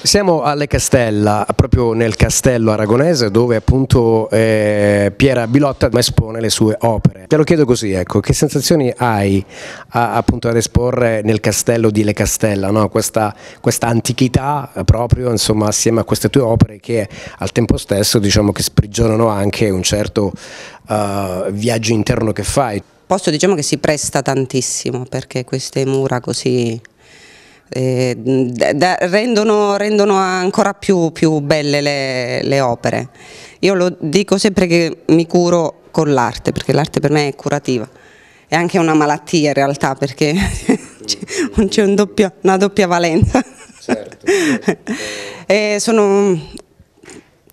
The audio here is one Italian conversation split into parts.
Siamo alle Castella, proprio nel castello aragonese dove appunto eh, Piera Bilotta espone le sue opere. Te lo chiedo così, ecco, che sensazioni hai a, appunto ad esporre nel castello di Le Castella, no? questa, questa, antichità proprio insomma, assieme a queste tue opere che al tempo stesso diciamo che sprigionano anche un certo uh, viaggio interno che fai? Posso diciamo che si presta tantissimo perché queste mura così eh, da, rendono, rendono, ancora più, più belle le, le opere. Io lo dico sempre che mi curo con l'arte, perché l'arte per me è curativa è anche una malattia in realtà perché c'è un una doppia valenza. Certo, certo. sono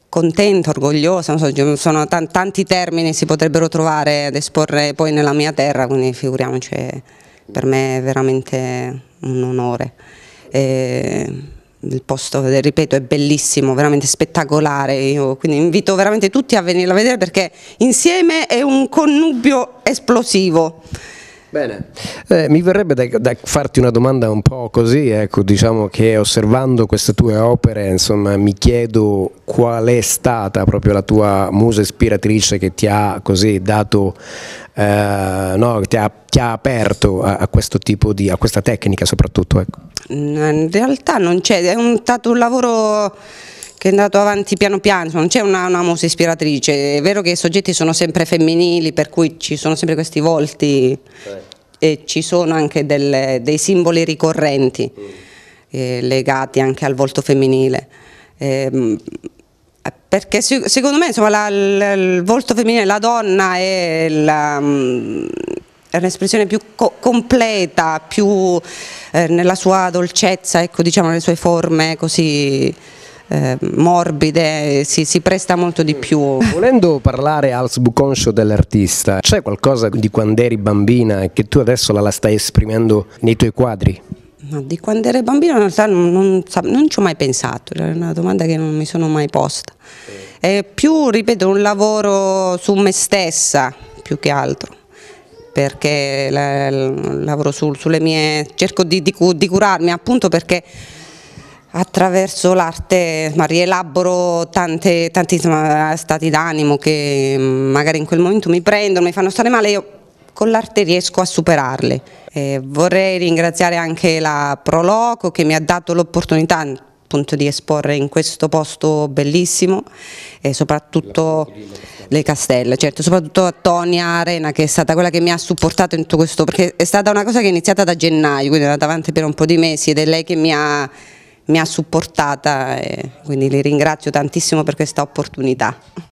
contenta, orgogliosa, so, sono tanti termini si potrebbero trovare ad esporre poi nella mia terra, quindi figuriamoci eh, per me è veramente un onore. E il posto, ripeto, è bellissimo, veramente spettacolare, Io quindi invito veramente tutti a venirla a vedere perché insieme è un connubio esplosivo. Bene, eh, mi verrebbe da, da, farti una domanda un po' così, ecco, diciamo che osservando queste tue opere, insomma, mi chiedo qual è stata proprio la tua musa ispiratrice che ti ha così dato, eh, no, ti ha, ti ha aperto a, a, questo tipo di, a questa tecnica soprattutto, ecco. Mm, in realtà non c'è, è un, stato un lavoro che è andato avanti piano piano, non c'è una, una musa ispiratrice, è vero che i soggetti sono sempre femminili per cui ci sono sempre questi volti okay. e ci sono anche delle, dei simboli ricorrenti mm. eh, legati anche al volto femminile. Eh, perché secondo me insomma, la, la, il volto femminile, la donna è, mm, è un'espressione più co completa, più eh, nella sua dolcezza, ecco, diciamo, nelle sue forme così eh, morbide, si, si, presta molto di più. Volendo parlare al subconscio dell'artista, c'è qualcosa di quando eri bambina che tu adesso la, stai esprimendo nei tuoi quadri? No, di quando ero bambina in realtà non, non, non ci ho mai pensato, è una domanda che non mi sono mai posta. È più, ripeto, un lavoro su me stessa più che altro perché la, la, lavoro su, sulle mie, cerco di, di, di curarmi appunto perché Attraverso l'arte rielaboro tante, tanti insomma, eh, stati d'animo che mm, magari in quel momento mi prendono, mi fanno stare male, io con l'arte riesco a superarle. Eh, vorrei ringraziare anche la Proloco che mi ha dato l'opportunità appunto di esporre in questo posto bellissimo e soprattutto le castelle, certo, soprattutto a Tonia Arena che è stata quella che mi ha supportato in tutto questo perché è stata una cosa che è iniziata da gennaio, quindi è andata avanti per un po' di mesi ed è lei che mi ha mi ha supportata e quindi li ringrazio tantissimo per questa opportunità.